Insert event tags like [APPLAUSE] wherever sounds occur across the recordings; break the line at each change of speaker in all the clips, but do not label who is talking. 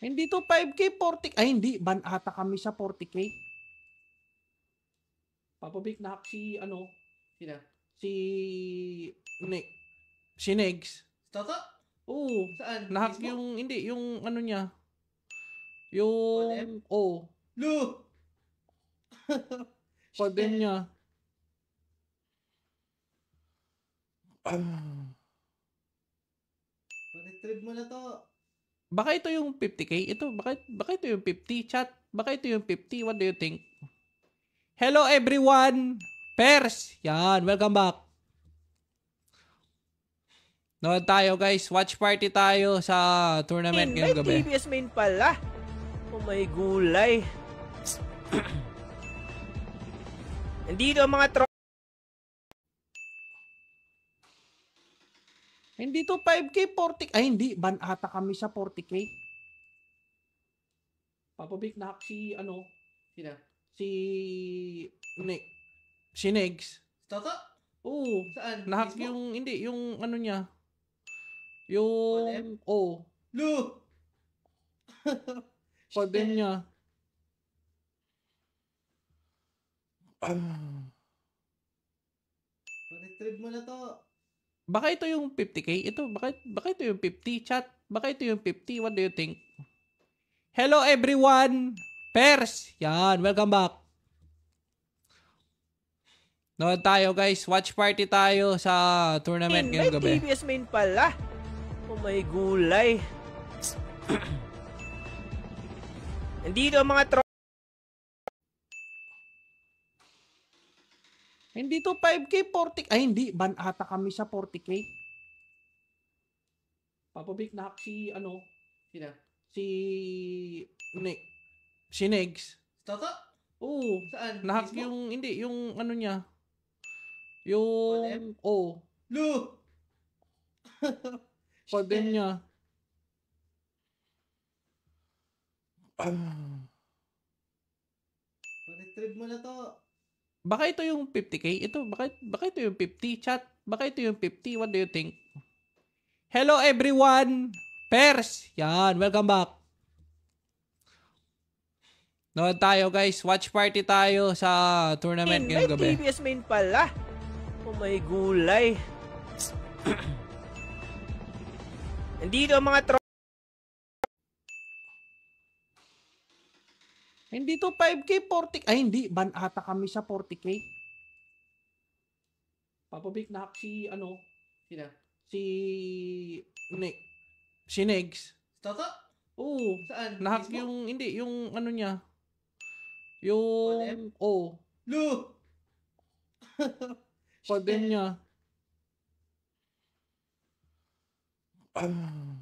Hindi to 5K, 40K. Ay, hindi. Ban ata kami sa 40K. Papabik na si, ano, sina?
Si, ne, si Negs. Toto? Oo. Saan? Nahack yung, hindi, yung ano niya. Yung, oh. Lu! Kodem [LAUGHS] niya. Ah.
Pag-trip mo na to
baka ito yung 50k, ito, baka, baka ito yung 50, chat, baka ito yung 50, what do you think? Hello everyone! Pers! Yan, welcome back. Noon tayo guys, watch party tayo sa tournament ngayong gabi.
TBS main pala. Oh my
gulay. [CLEARS THROAT] Nandito ang mga tro
Hindi to 5K, 40K. Ay, hindi. Ban ata kami sa 40K. Papabik
na si, ano,
Sina? si, ne, si Negs. Toto? Oo. Saan? Nahak yung, hindi, yung ano niya. Yung, oh, Lu! kodin [LAUGHS] niya. Ah,
Pag-trip mo na to
baka ito yung 50k, ito, baka, baka ito yung 50, chat, baka ito yung 50, what do you think? Hello everyone! Pers! Yan, welcome back. Noon tayo guys, watch party tayo sa tournament ngayong gabi. May
TBS main pala.
Oh my gulay. [CLEARS THROAT]
Nandito
mga tro Hindi to 5K, 40K. Ay, hindi. Ban ata kami sa 40K.
Papabik na si, ano, sina? Si, ne,
si Negs. Toto? Oo. Saan? Nahak Facebook? yung, hindi, yung ano niya. Yung, o. Oh. Lu! Kodem [LAUGHS] niya.
Ah.
Pag-trip mo na to.
Baka ito yung 50k. Ito, baka, baka ito yung 50. Chat, baka ito yung 50. What do you think? Hello everyone! Pers! Yan, welcome back. Noon tayo guys, watch party tayo sa tournament main, ngayong gabi.
TBS main pala. Oh my
gulay.
[CLEARS THROAT] Nandito ang mga Hindi to 5K, 40K. Ay, hindi. Ban ata kami sa 40K.
Papabik na si, ano, sina?
Si,
Nick. Si Negs. Toto? Oo. Saan? Nahack yung, hindi, yung ano niya. Yung, oh. Lu! Kodem [LAUGHS] niya. Ah.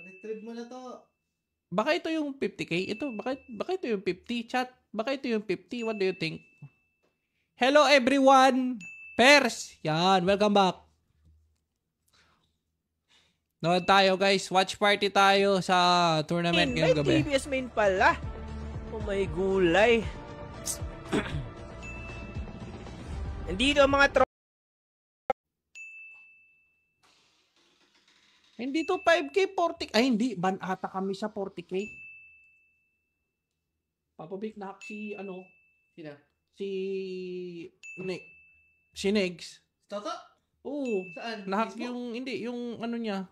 pag mo na to
baka ito yung 50k, ito, baka, baka ito yung 50, chat, baka ito yung 50, what do you think? Hello everyone! Pers! Yan, welcome back. Noon tayo guys, watch party tayo sa tournament eh, ngayong gabi.
TBS main pala! Oh my
gulay!
[CLEARS THROAT] Nandito ang mga tro- Hindi to 5K, 40K. Ay, hindi. Ban ata kami sa 40K.
Papabik na si, ano, Sina? si,
ni si Negs. Toto? Oo. Saan? Nahak yung, hindi, yung ano niya.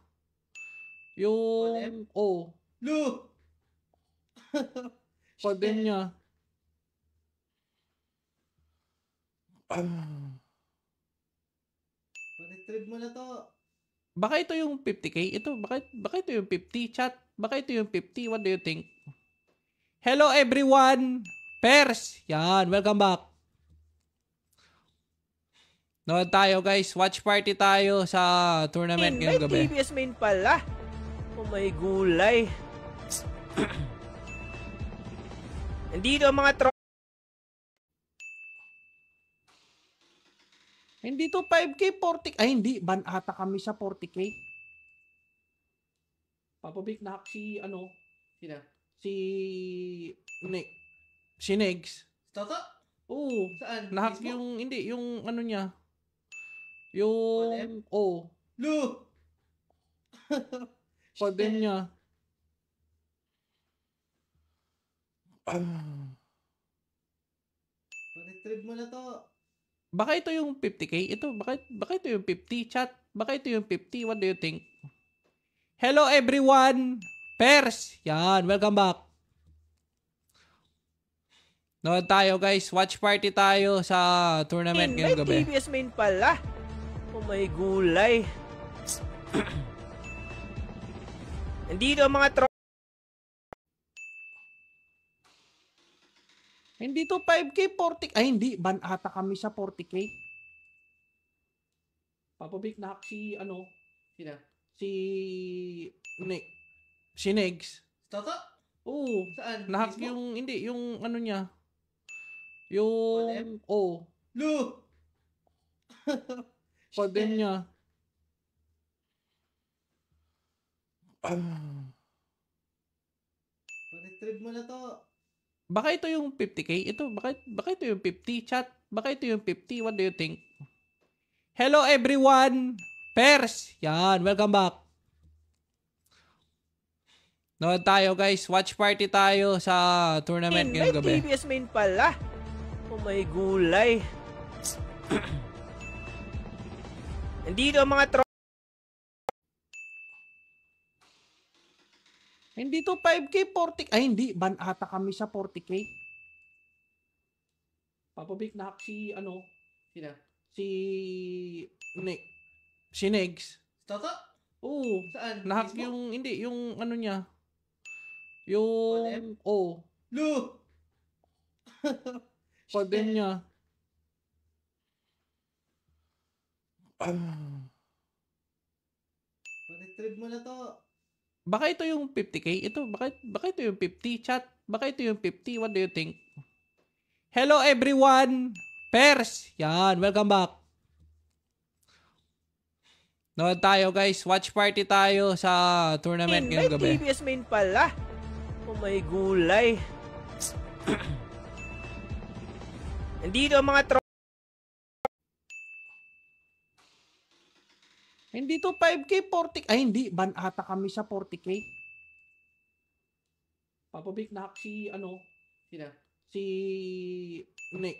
Yung, oh, Lu! kodin [LAUGHS] niya. Ah,
Pag-trip mo na to
baka ito yung 50k, ito, baka, baka ito yung 50, chat, baka ito yung 50, what do you think? Hello everyone! Pers! Yan, welcome back. Noon tayo guys, watch party tayo sa tournament ngayong gabi. May
TBS main pala. Oh my
gulay.
[CLEARS THROAT] Nandito ang mga tro Hindi to 5K, 40K. Ay, hindi. Ban ata kami sa 40K.
Papabik na si, ano, sina?
Si, ne, si Negs. Toto? Oo. Saan? Nahak Facebook? yung, hindi, yung ano niya. Yung, o. Oh. Lu! Kodem [LAUGHS] niya. Ah.
Pag-trip mo na to
baka ito yung 50k, ito, baka, baka ito yung 50, chat, baka ito yung 50, what do you think? Hello everyone! Pers! Yan, welcome back. Noon tayo guys, watch party tayo sa tournament ngayong gabi. May
TBS main pala. Oh
my gulay. [CLEARS THROAT]
Nandito ang mga tro Hindi to 5K, 40K. Ay, hindi. Ban ata kami sa 40K.
Papabik na si, ano,
sina? Si, ne, si Negs. Toto? Oo. Saan? Nahak yung, hindi, yung ano niya. Yung, o. Oh. Lu! [LAUGHS] pa niya. Ah.
pag mo na to
baka ito yung 50k, ito, baka, baka ito yung 50, chat, baka ito yung 50, what do you think? Hello everyone! Pers! Yan, welcome back. Noon tayo guys, watch party tayo sa tournament ngayong gabi.
TBS main pala. Oh my gulay. [CLEARS THROAT] Nandito ang mga tro
Hindi to 5K, 40K. Ay, hindi. Ban ata kami sa 40K. Papabik na
si, ano, Sina? si, ne, si Negs. Toto? Oo. Saan? Nahak yung, hindi, yung ano niya. Yung, oh. Lu! Kodem [LAUGHS] niya. Ah.
Pag-trip mo na to
baka ito yung 50k, ito, baka, baka ito yung 50, chat, baka ito yung 50, what do you think? Hello everyone! Pers! Yan, welcome back. Noon tayo guys, watch party tayo sa tournament ngayong gabi.
TBS main pala! Oh
my gulay! [CLEARS THROAT] Nandito ang mga
tropa Hindi to 5K, 40K. Ay, hindi. Ban ata kami sa 40K.
Papabik na si, ano, sina? Si, ne,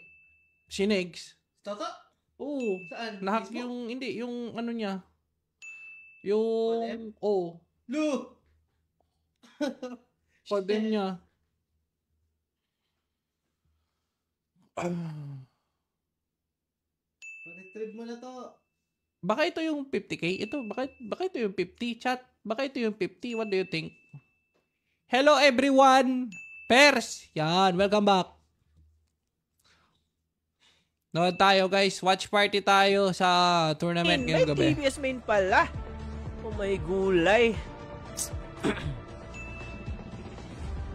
si
Negs. Toto? Oo. Saan? Nahak Facebook? yung, hindi, yung ano niya. Yung, O. Oh. Lu! Kodem [LAUGHS] niya. Ah.
Pag-trip mo na to.
Baka ito yung 50k. Ito, baka, baka ito yung 50. Chat, baka ito yung 50. What do you think? Hello everyone! Pers! Yan, welcome back. Noon tayo guys, watch party tayo sa tournament main, ngayong gabi.
TBS main pala.
Oh my gulay. [CLEARS THROAT]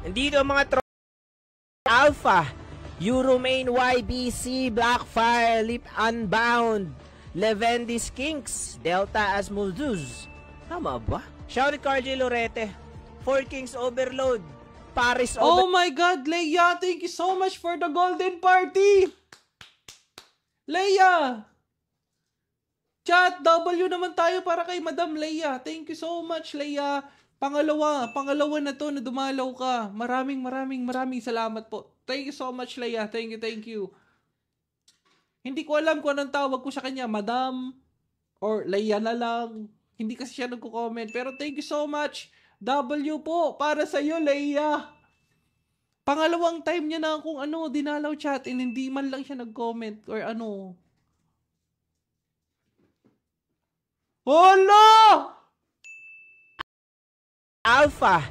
Nandito ang mga alpha euro main YBC, Blackfire, leap Unbound, Levendis Kings, Delta Asmulduz. Tama ba? Shoutout Carl Lorete, Four Kings Overload, Paris Over... Oh
my God, Leia! Thank you so much for the golden party! Leia! Chat, W naman tayo para kay Madam Leia. Thank you so much, Leia. Pangalawa, pangalawa na to na dumalaw ka. Maraming, maraming, maraming salamat po. Thank you so much, Leia. Thank you, thank you. Hindi ko alam kung anong tawag ko sa kanya, madam, or Leia na lang. Hindi kasi siya nagko-comment. Pero thank you so much. W po, para sa iyo, Leia. Pangalawang time niya na kung ano, dinalaw chat and hindi man lang siya nag-comment or ano. Hala!
Alpha,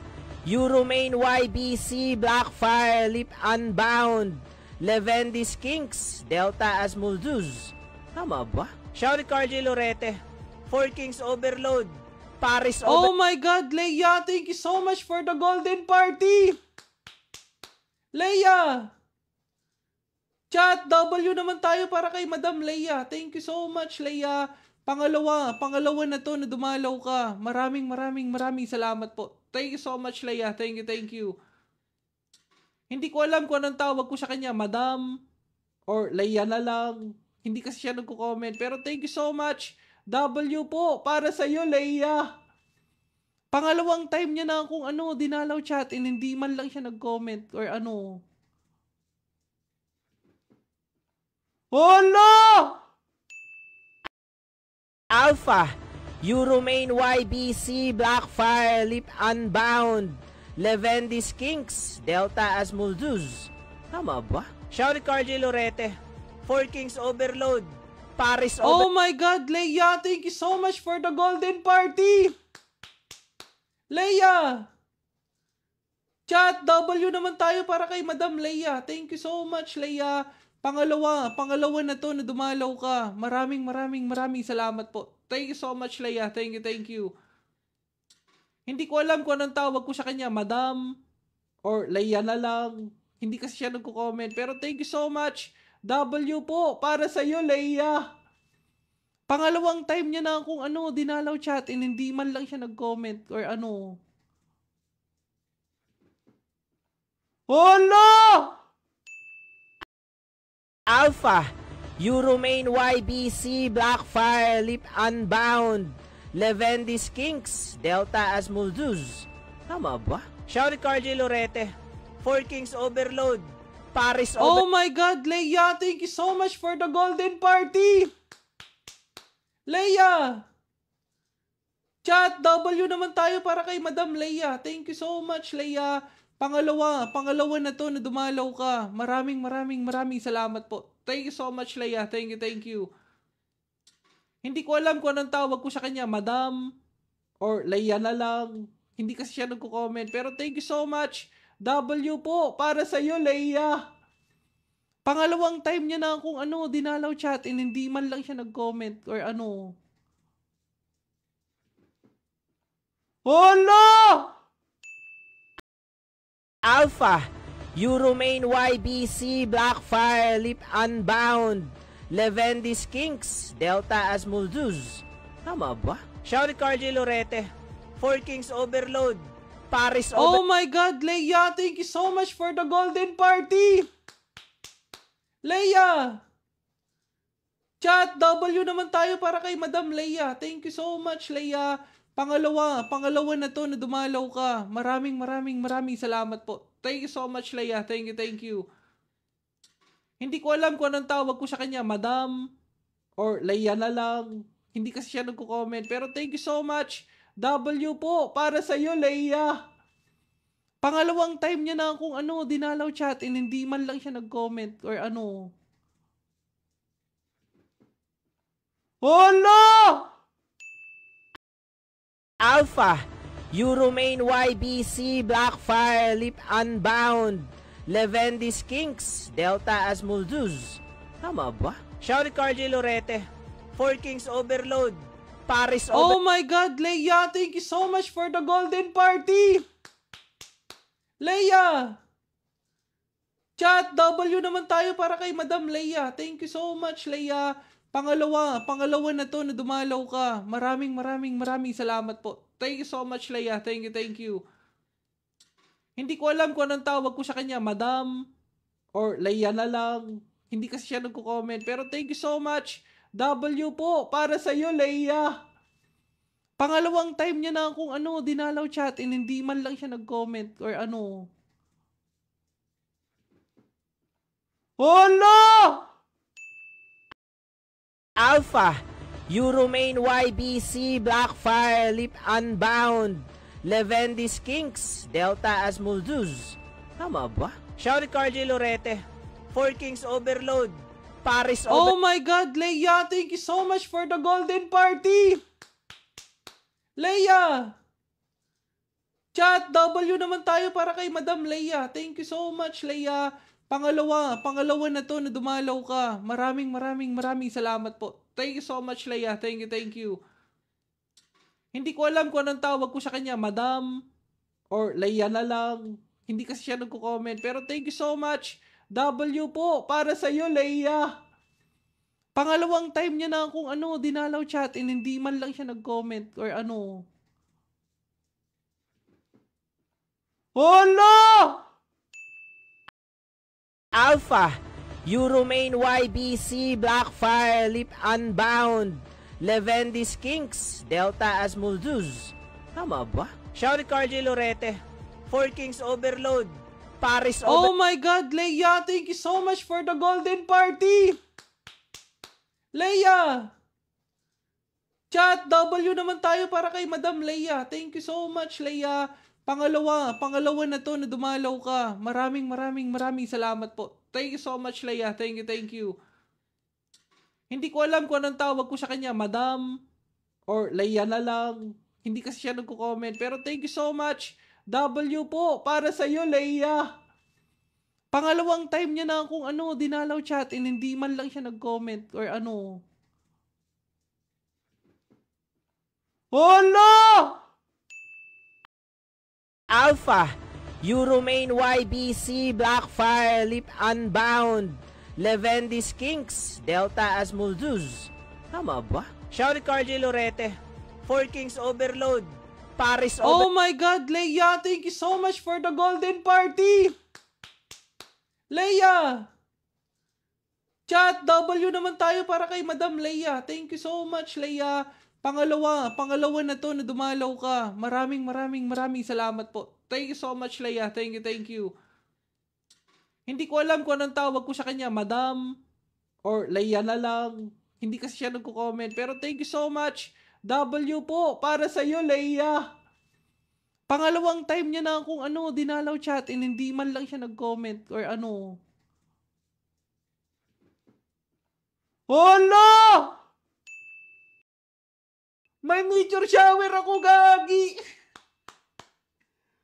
you remain YBC, Blackfire, Lip Unbound. Levendis Kings, Delta as Mulduz. Tama ba? Shoutout Carly Lorete, Four Kings Overload,
Paris Over... Oh
my God, Leia! Thank you so much for the golden party! Leia! Chat, W naman tayo para kay Madam Leia. Thank you so much, Leia. Pangalawa, pangalawa na to na dumalaw ka. Maraming, maraming, maraming salamat po. Thank you so much, Leia. Thank you, thank you. Hindi ko alam kung anong tawag ko sa kanya, Madam, or Leia na lang. Hindi kasi siya nagko-comment. Pero thank you so much. W po, para sa iyo, Leia. Pangalawang time niya na kung ano, dinalaw chat and hindi man lang siya nag-comment or ano.
Hala! Alpha, you remain YBC, Blackfire, Lip Unbound, Levendis Kings, Delta Asmulduz. Tama ba? Shout out Carly Lorete, Four
Kings Overload,
Paris Over... Oh
my God, Leia! Thank you so much for the golden party! Leia! Chat, W naman tayo para kay Madam Leia. Thank you so much, Leia. Pangalawa, pangalawa na to na dumalaw ka. Maraming, maraming, maraming salamat po. Thank you so much, Leia. Thank you, thank you. Hindi ko alam kung anong tawag ko sa kanya, madam, or laya na lang. Hindi kasi siya nagko-comment. Pero thank you so much. W po, para sa iyo, Leia. Pangalawang time niya na kung ano, dinalaw chat and hindi man lang siya nag-comment or ano. Hala! Alpha,
you remain YBC Blackfire Lip Unbound. Levendis Kings, Delta Asmulduz. Tama ba? Shout Carl Lorete,
Four Kings Overload,
Paris Over... Oh
my God, Leia! Thank you so much for the golden party! Leia! Chat, W naman tayo para kay Madam Leia. Thank you so much, Leia. Pangalawa, pangalawa na to na dumalaw ka. Maraming, maraming, maraming salamat po. Thank you so much, Leia. Thank you, thank you. Hindi ko alam kung anong tawag ko sa kanya, madam, or Leia na lang. Hindi kasi siya nagko-comment. Pero thank you so much. W po, para sa iyo, Leia. Pangalawang time niya na kung ano, dinalaw chat and hindi man lang siya nag-comment or ano. Hala!
Alpha, you remain YBC, Blackfire, Lip Unbound. Levendis Kings, Delta Asmulduz. Tama ba? Carl
Carly Lorete, Four Kings Overload,
Paris Over Oh
my God, Leia! Thank you so much for the golden party! Leia! Chat, W naman tayo para kay Madam Leia. Thank you so much, Leia. Pangalawa, pangalawa na to na dumalaw ka. Maraming, maraming, maraming salamat po. Thank you so much, Leia. Thank you, thank you. Hindi ko alam kung anong tawag ko sa kanya, Madam, or Leia na lang. Hindi kasi siya nagko-comment. Pero thank you so much. W po, para sa iyo, Leia. Pangalawang time niya na kung ano, dinalaw chat and hindi man lang siya nag-comment or ano. Hala!
Alpha, you remain YBC, Blackfire, Lip Unbound, Levendis Kings, Delta Asmulduz. Tama ba? Shout out Carly Lorete, Four Kings Overload, Paris Over... Oh my God,
Leia! Thank you so much for the golden party! Leia! Chat, W naman tayo para kay Madam Leia. Thank you so much, Leia. Pangalawa, pangalawa na to na dumalaw ka. Maraming, maraming, maraming salamat po. Thank you so much, Leia. Thank you, thank you. Hindi ko alam kung anong tawag ko sa kanya, madam, or Leia na lang. Hindi kasi siya nagko-comment. Pero thank you so much. W po, para sa iyo, Leia. Pangalawang time niya na kung ano, dinalaw chat and hindi man lang siya nag-comment or ano. Hala!
Alpha, you remain YBC, Blackfire, Lip Unbound. Levendis Kings, Delta Asmulduz. Tama ba? Shout out Carl J. Lorete, Four Kings Overload, Paris Over... Oh
my God, Leia! Thank you so much for the golden party! Leia! Chat, W naman tayo para kay Madam Leia. Thank you so much, Leia. Pangalawa, pangalawa na to na dumalaw ka. Maraming, maraming, maraming salamat po. Thank you so much, Leia. Thank you, thank you. Hindi ko alam kung anong tawag ko sa kanya, madam, or Leia na lang. Hindi kasi siya nagko-comment. Pero thank you so much. W po, para sa iyo, Leia. Pangalawang time niya na kung ano, dinalaw chat and hindi man lang siya nag-comment or ano. Hala!
Alpha, you remain YBC, Blackfire, Lip Unbound, Levendis Kings, Delta Asmulduz. Tama ba? Shoutout J. Lorete, Four Kings Overload,
Paris Over Oh
my God, Leia! Thank you so much for the golden party! Leia! Chat, W naman tayo para kay Madam Leia. Thank you so much, Leia. Pangalawa, pangalawa na to na dumalaw ka. Maraming, maraming, maraming salamat po. Thank you so much, Leia. Thank you, thank you. Hindi ko alam kung anong tawag ko sa kanya, Madam or Leia na lang. Hindi kasi siya nagko-comment. Pero thank you so much. W po, para sa iyo, Leia. Pangalawang time niya na kung ano, dinalaw chat and hindi man lang siya nag-comment or ano.
Hola! Alpha, you remain YBC, Blackfire, Lip Unbound, Levendis Kings, Delta Asmulduz. Tama ba? Shout out Carly Lorete. Four Kings
Overload.
Paris Over Oh
my God, Leia! Thank you so much for the golden party! Leia! Chat, W naman tayo para kay Madam Leia. Thank you so much, Leia. Pangalawa, pangalawa na to na dumalaw ka. Maraming, maraming, maraming salamat po. Thank you so much, Leia. Thank you, thank you. Hindi ko alam kung anong tawag ko sa kanya, madam, or Leia na lang. Hindi kasi siya nagko-comment. Pero thank you so much. W po, para sa iyo, Leia. Pangalawang time niya na kung ano, dinalaw chat and hindi man lang siya nag-comment or ano. Hala! May nature shower ako, gagi!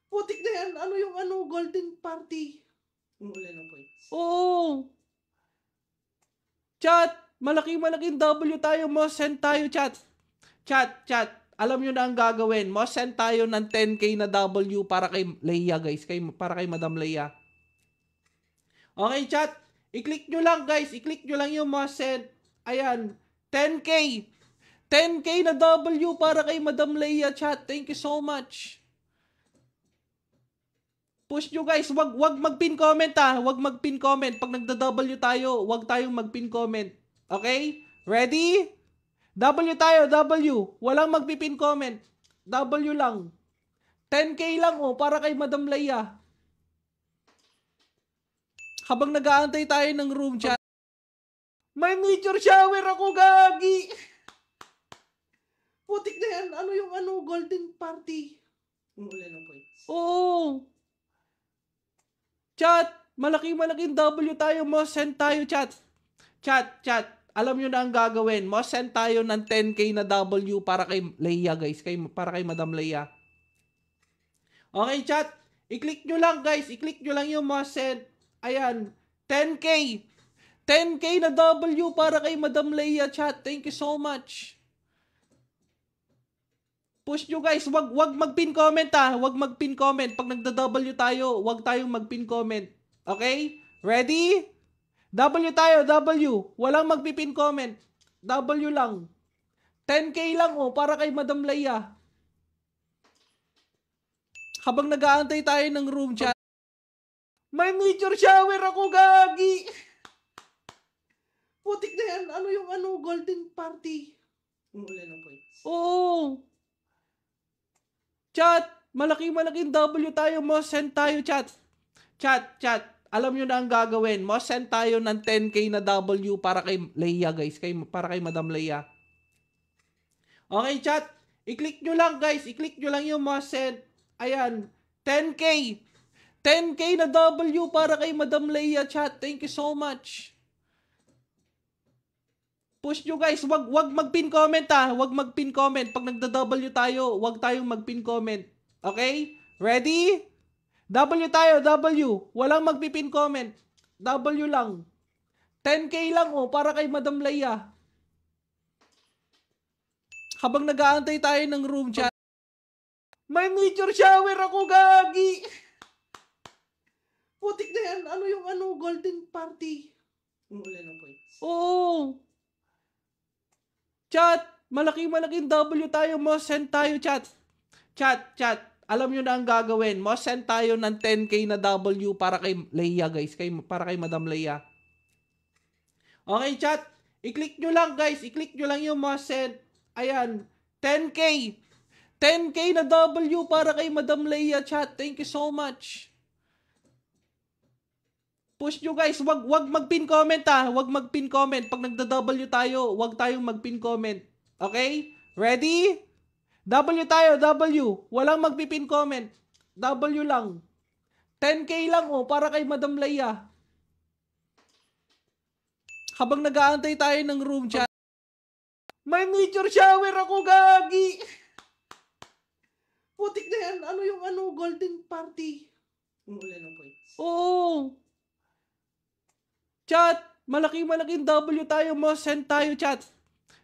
Putik na yan. Ano yung ano, golden party?
Umuulan ng points.
Oo! Chat! Malaking-malaking W tayo. send tayo, chat. Chat, chat. Alam nyo na ang gagawin. send tayo ng 10K na W para kay Leia, guys. Kay, para kay Madam Leia. Okay, chat. I-click nyo lang, guys. I-click nyo lang yung send. Ayan. 10K. 10K na W para kay Madam Leia, chat. Thank you so much push nyo guys. Wag, wag mag-pin comment ha. Ah. Wag mag-pin comment. Pag nagda-W tayo, wag tayong mag-pin comment. Okay? Ready? W tayo, W. Walang magpipin comment. W lang. 10k lang oh, para kay Madam Laya. Habang nag-aantay tayo ng room chat. May nature shower ako, gagi! Putik na yan. Ano yung ano? Golden party. Umulan ng points. Oo. Chat! Malaking-malaking W tayo. Most send tayo, chat. Chat, chat. Alam nyo na ang gagawin. Most send tayo ng 10K na W para kay Leia, guys. Kay, para kay Madam Leia. Okay, chat. I-click nyo lang, guys. I-click nyo lang yung most send. Ayan. 10K. 10K na W para kay Madam Leia, chat. Thank you so much. Push nyo guys, wag wag mag-pin comment ah. Wag mag-pin comment. Pag nagda-W tayo, wag tayong mag-pin comment. Okay? Ready? W tayo, W. Walang mag-pin comment. W lang. 10k lang oh, para kay Madam Laya. Habang nag-aantay tayo ng room chat. May nature shower ako, gagi! Putik na yan. Ano yung ano, golden party? Umulan ng points. Oo. Chat, malaki-malaking W tayo, mo send tayo chat. Chat, chat. Alam niyo na ang gagawin. Mo send tayo ng 10k na W para kay Leia, guys, kay para kay Madam Leia. Okay, chat. I-click niyo lang, guys. I-click niyo lang yung mo send. Ayan, 10k. 10k na W para kay Madam Leia, chat. Thank you so much push nyo guys. Wag, wag mag-pin comment ah. Wag mag-pin comment. Pag nagda-W tayo, wag tayong mag-pin comment. Okay? Ready? W tayo, W. Walang mag-pin comment. W lang. 10K lang oh, para kay Madam Laya. Habang nag-aantay tayo ng room chat. May nature shower ako, gagi! Putik na yan. Ano yung ano? Golden party. Umuulan ng points. Oo. Chat, malaki-malaking W tayo, mo send tayo chat. Chat, chat. Alam niyo na ang gagawin. Mo send tayo ng 10k na W para kay Leia guys, kay para kay Madam Leia. Okay, chat. I-click nyo lang guys, i-click nyo lang yung mo send. Ayan, 10k. 10k na W para kay Madam Leia chat. Thank you so much push nyo guys. Wag, wag mag-pin comment ha. Ah. Wag mag-pin comment. Pag nagda-W tayo, wag tayong mag-pin comment. Okay? Ready? W tayo, W. Walang mag-pin comment. W lang. 10k lang oh, para kay Madam Laya. Habang nag-aantay tayo ng room chat. May nature shower ako, gagi! Putik na yan. Ano yung ano? Golden party. Umulan ng points. Oo. Chat! malaki malaking W tayo. Most send tayo, chat.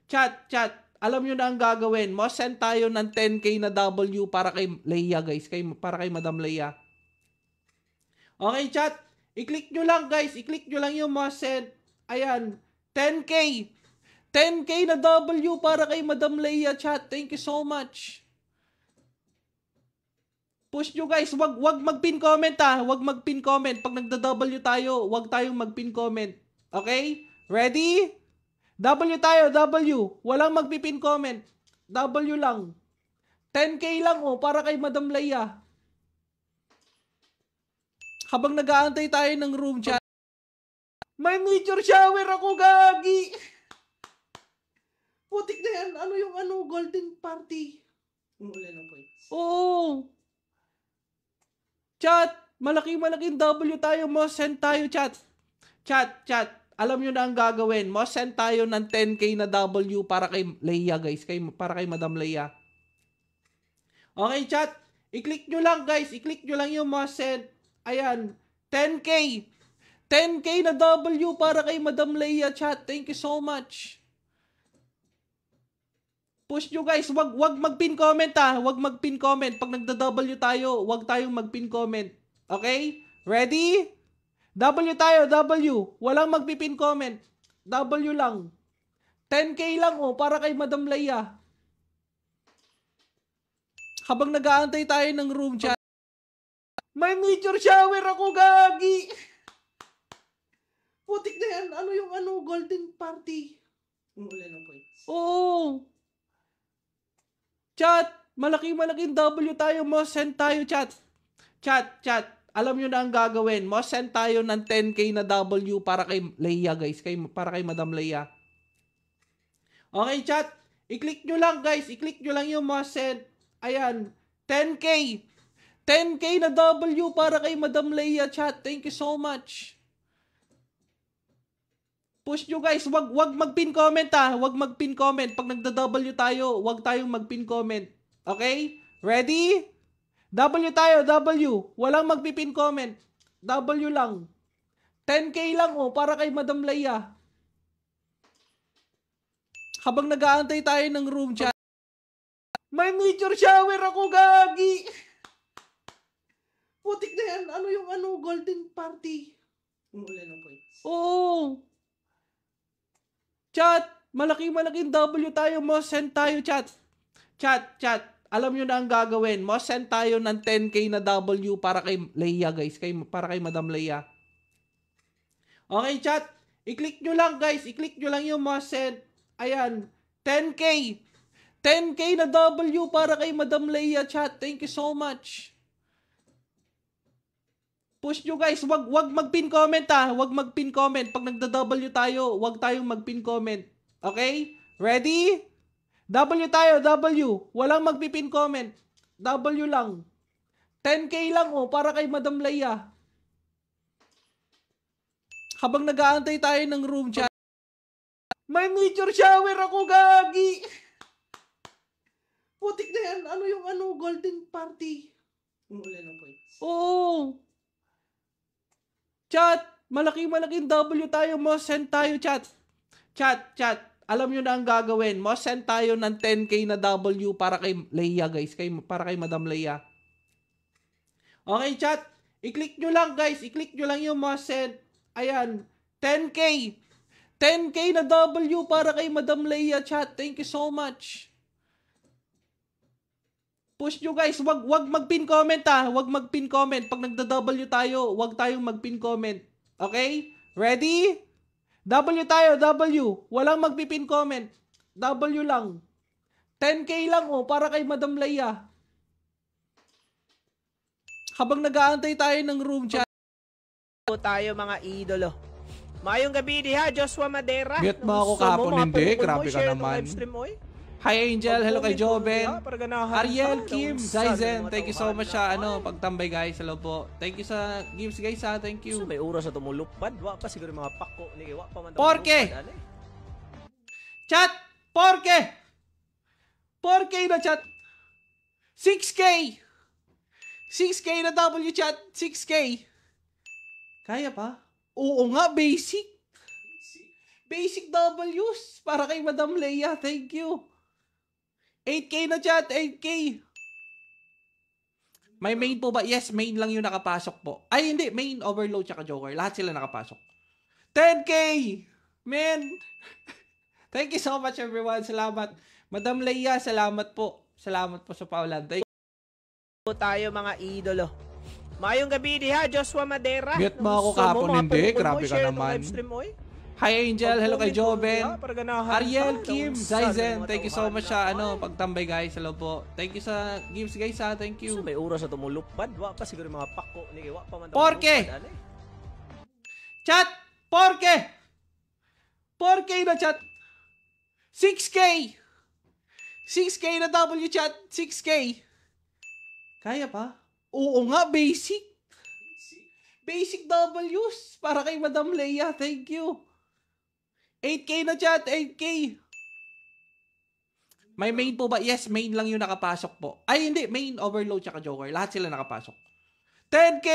Chat, chat. Alam niyo na ang gagawin. Mo send tayo ng 10K na W para kay Leia, guys. Kay, para kay Madam Leia. Okay, chat. I-click niyo lang, guys. I-click niyo lang yung mo send. Ayan. 10K. 10K na W para kay Madam Leia, chat. Thank you so much. Push nyo guys, wag wag mag-pin comment ah. Wag mag-pin comment. Pag nagda-W tayo, wag tayong mag-pin comment. Okay? Ready? W tayo, W. Walang mag-pin comment. W lang. 10k lang oh, para kay Madam Laya. Habang nag-aantay tayo ng room chat. May nature shower ako, gagi! Putik na yan. Ano yung ano, golden party?
Umulan ng coins.
Oo. Chat, malaki-malaking W tayo, mo send tayo chat. Chat, chat. Alam niyo na ang gagawin. Mo send tayo ng 10k na W para kay Leia, guys, kay para kay Madam Leia. Okay, chat. I-click niyo lang, guys. I-click niyo lang yung mo send. Ayan, 10k. 10k na W para kay Madam Leia, chat. Thank you so much push nyo guys. Wag, wag mag-pin comment ah. Wag mag-pin comment. Pag nagda-W tayo, wag tayong mag-pin comment. Okay? Ready? W tayo, W. Walang mag-pin comment. W lang. 10K lang oh, para kay Madam Laya. Habang nag-aantay tayo ng room chat. May nature shower ako, gagi! Putik na yan. Ano yung ano? Golden party.
Umulan ng points.
Oo. Chat! Malaki-malaking W tayo. send tayo, chat. Chat, chat. Alam nyo na ang gagawin. send tayo ng 10K na W para kay Leia, guys. Kay, para kay Madam Leia. Okay, chat. I-click nyo lang, guys. I-click nyo lang yung send. Ayan. 10K. 10K na W para kay Madam Leia, chat. Thank you so much push nyo guys. Wag, wag mag-pin comment ha. Ah. Wag mag-pin comment. Pag nagda-W tayo, wag tayong mag-pin comment. Okay? Ready? W tayo, W. Walang magpipin comment. W lang. 10k lang oh, para kay Madam Laya. Habang nag-aantay tayo ng room chat. May nature shower ako, gagi! Putik na yan. Ano yung ano? Golden party. Umulan ng coins. Oo! Chat! malaki malaking W tayo. Most send tayo, chat. Chat, chat. Alam niyo na ang gagawin. Mo send tayo ng 10K na W para kay Leia, guys. Kay, para kay Madam Leia. Okay, chat. I-click niyo lang, guys. I-click niyo lang yung mo send. Ayan. 10K. 10K na W para kay Madam Leia, chat. Thank you so much. Push nyo guys, wag wag mag-pin comment ah. Wag mag-pin comment. Pag nagda-W tayo, wag tayong mag-pin comment. Okay? Ready? W tayo, W. Walang mag-pin comment. W lang. 10k lang oh, para kay Madam Laya. Habang nag-aantay tayo ng room chat. May nature shower ako, gagi! Putik na yan. Ano yung ano, golden party? Umulan ng coins. Oo! Chat, malaki-malaking W tayo, mo send tayo chat. Chat, chat. Alam niyo na ang gagawin. Mo send tayo ng 10k na W para kay Leia, guys, kay para kay Madam Leia. Okay, chat. I-click niyo lang, guys. I-click niyo lang yung mo send. Ayan, 10k. 10k na W para kay Madam Leia, chat. Thank you so much push nyo guys. Wag, wag mag-pin comment ah. Wag mag-pin comment. Pag nagda-W tayo, wag tayong mag-pin comment. Okay? Ready? W tayo, W. Walang mag-pin comment. W lang. 10K lang oh, para kay Madam Laya. Habang nag-aantay tayo ng room chat.
Tayo mga idolo. Mayong gabi di ha, Joshua Madera. Get ba ako
kapon? Hindi, grabe ka naman. Live stream, oy? Hi
Angel, hello kay Joven. Ah,
Ariel, Kim, Zaizen, thank you so much sa ano, pagtambay guys. Hello po. Thank you sa gifts guys ha, thank you. may oras sa tumulupad, wa pa siguro mga pako ni wa pa man Porke. Chat, porke. Porke na chat. 6k. 6k na W chat, 6k. Kaya pa? Oo nga, basic. Basic W's para kay Madam Leia. Thank you. 8K na chat! 8K! May main po ba? Yes, main lang yung nakapasok po. Ay, hindi. Main, overload, tsaka joker. Lahat sila nakapasok. 10K! Man! [LAUGHS] Thank you so much everyone. Salamat. Madam Leia, salamat po. Salamat po sa paulan. Thank tayo mga idolo. Mayong gabi diha, Joshua Madera.
Get mo ako kapon hindi. Grabe ka naman. Live stream,
oy. Hi Angel, hello kay Joven. Ariel, Kim, Zaizen, thank you so much sa ano, pagtambay guys. Hello po. Thank you sa games guys ha, thank you. may oras sa tumulupad, wa pa siguro mga pako ni wa pa man Porke. Chat, porke. Porke na chat. 6k. 6k na W chat, 6k. Kaya pa? Oo nga, basic. Basic W's para kay Madam Leia. Thank you. 8K na chat, 8K. May main po ba? Yes, main lang yung nakapasok po. Ay, hindi. Main, overload, tsaka joker. Lahat sila nakapasok. 10K!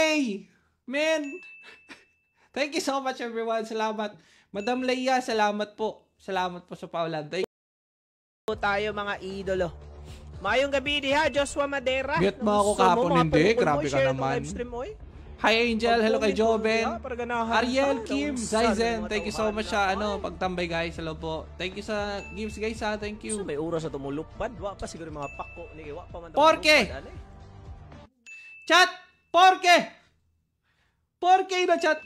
Men! [LAUGHS] Thank you so much everyone. Salamat. Madam Leia, salamat po. Salamat po sa Paulan. Thank you. tayo mga idolo. Mayong gabi diha, Joshua Madera.
Get mo ako kapon hindi. Grabe ka naman. Live stream
mo, eh?
Hi Angel, hello kay Joven. Ariel, Kim, Zaizen, thank you so much sa ano, pagtambay guys. Hello po. Thank you sa games guys ha, thank you. may oras sa tumulupad, wa pa siguro mga pako. Nige, wa pa man Porke! Chat! Porke! Porke na chat!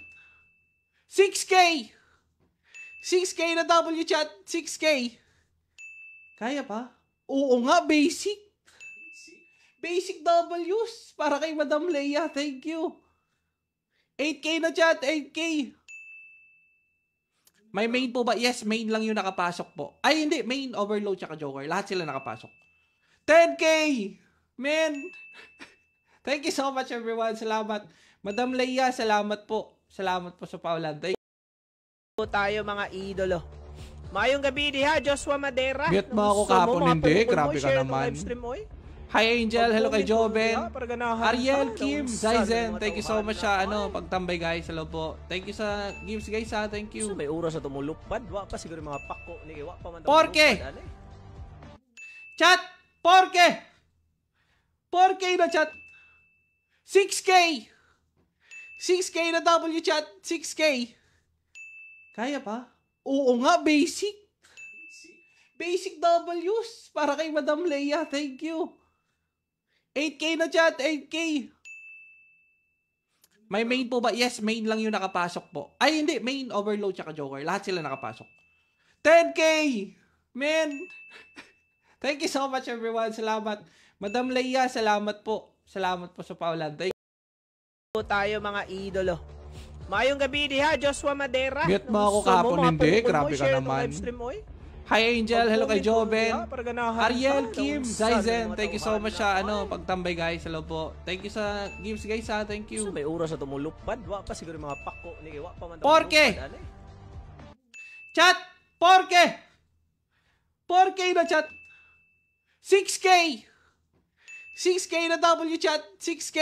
6K! 6K na W chat! 6K! Kaya pa? Oo nga, basic! Basic W's para kay Madam Leia. Thank you. 8K na chat! 8K! May main po ba? Yes, main lang yung nakapasok po. Ay, hindi. Main, overload, tsaka joker. Lahat sila nakapasok. 10K! Man! [LAUGHS] Thank you so much, everyone. Salamat. Madam Leia, salamat po. Salamat po sa Paulan. Thank you. tayo, mga idolo. Mayong gabi, diha, Joshua Madera. Mute mo ako kapon, hindi. Grabe ka naman. Live stream, oy? Hi Angel, hello kay Joven. Ah, Ariel, Kim, Zaizen, thank you so much sa ano, pagtambay guys. Hello po. Thank you sa gifts guys ha, thank you. may oras sa tumulupad, wa pa siguro mga pako ni wa pa man Porke. Chat, porke. Porke na chat. 6k. 6k na W chat, 6k. Kaya pa? Oo nga, basic. Basic W's para kay Madam Leia. Thank you. 8K na chat! 8K! May main po ba? Yes, main lang yung nakapasok po. Ay, hindi. Main, overload, tsaka joker. Lahat sila nakapasok. 10K! Man! [LAUGHS] Thank you so much everyone. Salamat. Madam Leia, salamat po. Salamat po sa paulan. Thank tayo mga idolo.
Mayong gabi diha, Joshua Madera. Get mo ako kapon hindi. Grabe ka naman. Live stream,
oy. Hi Angel, hello kay Joven. Ariel, Kim, Zaizen, thank you so much sa ano, pagtambay guys. Hello po. Thank you sa games guys ha, thank you. May oras sa tumulupad, wa pa siguro mga pako ni wa pa man Porke. Ano eh. Chat, porke. Porke na chat. 6k. 6k na W chat, 6k.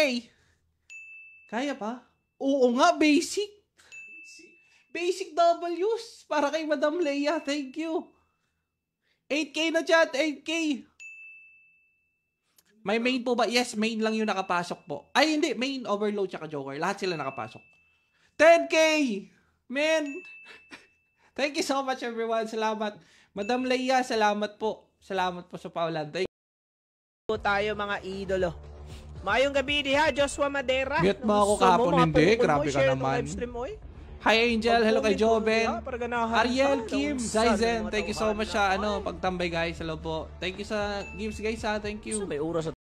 Kaya pa? Oo nga, basic. Basic W's para kay Madam Leia. Thank you. 8K na chat! 8K! May main po ba? Yes, main lang yung nakapasok po. Ay, hindi. Main, overload, tsaka joker. Lahat sila nakapasok. 10K! Men! [LAUGHS] Thank you so much everyone. Salamat. Madam Leia, salamat po. Salamat po sa paulan. Thank you. tayo
mga idolo. Mayong gabi diha, Joshua Madera. Get mo ako kapon hindi. Grabe ka naman. Live stream,
oy. Hi Angel, hello kay Joven. Ariel, Kim, Zaizen, thank you so much sa ano, pagtambay guys. Hello po. Thank you sa games guys ha, thank you. May oras at